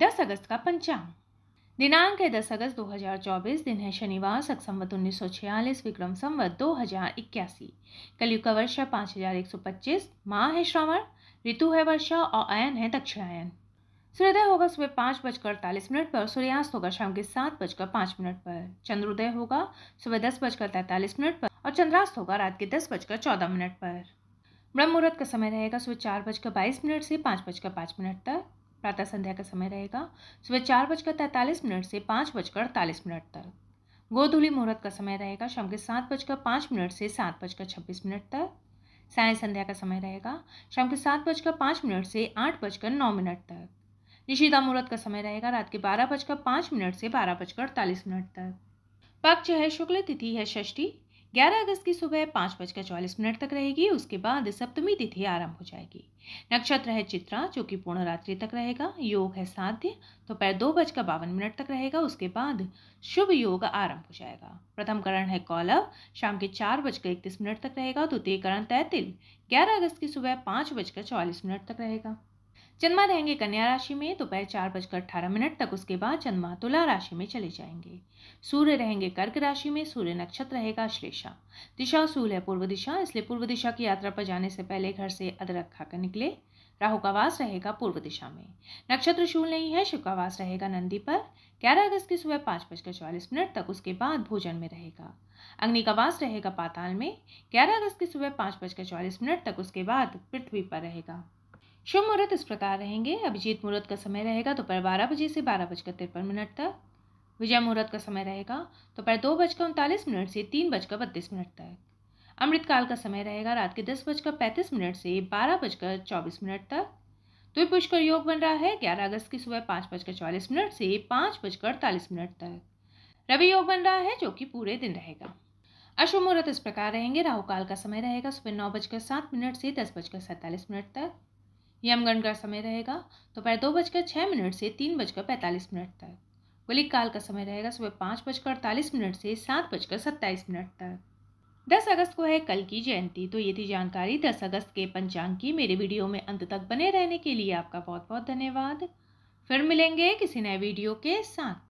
10 अगस्त का पंचांग दिनांक है 10 अगस्त 2024 दिन है शनिवार सक संवत उन्नीस विक्रम संवत दो हजार इक्यासी कलयुग का वर्षा पच्चीस माह है श्रावण ऋतु है वर्षा और आयन है दक्षिणायन सूर्योदय होगा सुबह पाँच बजकर अड़तालीस मिनट पर सूर्यास्त होगा शाम के सात बजकर पाँच मिनट पर चंद्रोदय होगा सुबह दस बजकर तैंतालीस मिनट पर और चंद्रास्त होगा रात के दस बजकर चौदह मिनट पर ब्रह्म मुहूर्त का समय रहेगा सुबह चार बजकर बाईस मिनट से पाँच बजकर पाँच मिनट तक प्रातः संध्या का समय रहेगा सुबह चार बजकर तैंतालीस मिनट से पाँच बजकर अड़तालीस मिनट तक गोधूली मुहूर्त का समय रहेगा शाम के सात बजकर पाँच मिनट से सात बजकर छब्बीस मिनट तक साय संध्या का समय रहेगा शाम के सात बजकर पाँच मिनट से आठ बजकर नौ मिनट तक निशिदा मुहूर्त का समय रहेगा रात के बारह बजकर पाँच मिनट से बारह बजकर अड़तालीस मिनट तक पक्ष है शुक्ल तिथि है षष्ठी 11 अगस्त की सुबह पाँच बजकर चौलीस मिनट तक रहेगी उसके बाद सप्तमी तिथि आरंभ हो जाएगी नक्षत्र है चित्रा जो कि पूर्ण रात्रि तक रहेगा योग है साध्य दोपहर तो दो बजकर बावन मिनट तक रहेगा उसके बाद शुभ योग आरंभ हो जाएगा प्रथम करण है कौलव शाम के चार बजकर इकतीस मिनट तक रहेगा द्वितीय करण तैतिल ग्यारह अगस्त की सुबह पाँच बजकर चौवालीस मिनट तक रहेगा चंद्रमा रहेंगे कन्या राशि में दोपहर चार बजकर अठारह मिनट तक उसके बाद चंद्रमा तुला राशि में चले जाएंगे सूर्य रहेंगे कर्क राशि में सूर्य नक्षत्र रहेगा श्लेषा दिशा सूल है पूर्व दिशा इसलिए पूर्व दिशा की यात्रा पर जाने से पहले घर से अदरक खाकर निकले राहु का वास रहेगा पूर्व दिशा में नक्षत्र शूल नहीं है शिव का वास रहेगा नंदी पर ग्यारह अगस्त की सुबह पाँच बजकर चालीस मिनट तक उसके बाद भोजन में रहेगा अग्नि का वास रहेगा पाताल में ग्यारह अगस्त की सुबह पाँच बजकर चालीस मिनट तक उसके बाद पृथ्वी पर रहेगा शुभ मुहूर्त इस प्रकार रहेंगे अभिजीत मुहूर्त का समय रहेगा दोपहर तो बारह बजे से बारह बजकर तिरपन मिनट तक विजय मुहूर्त का समय रहेगा दोपहर तो दो बजकर उनतालीस मिनट से तीन बजकर बत्तीस मिनट तक अमृतकाल का समय रहेगा रात के दस बजकर पैंतीस मिनट से बारह बजकर चौबीस मिनट तक तो पुष्कर योग बन रहा है ग्यारह अगस्त की सुबह पाँच बजकर चौवालीस मिनट से पाँच बजकर अड़तालीस मिनट तक रवि योग बन रहा है जो कि पूरे दिन रहेगा अशुभ मुहूर्त इस प्रकार रहेंगे राहु काल का समय रहेगा सुबह नौ बजकर सात मिनट से दस बजकर सैंतालीस मिनट तक यमगण का समय रहेगा दोपहर दो बजकर छः मिनट से तीन बजकर पैंतालीस मिनट तक गुलिक काल का समय रहेगा सुबह पाँच बजकर अड़तालीस मिनट से सात बजकर सत्ताईस मिनट तक दस अगस्त को है कल की जयंती तो ये थी जानकारी दस अगस्त के पंचांग की मेरे वीडियो में अंत तक बने रहने के लिए आपका बहुत बहुत धन्यवाद फिर मिलेंगे किसी नए वीडियो के साथ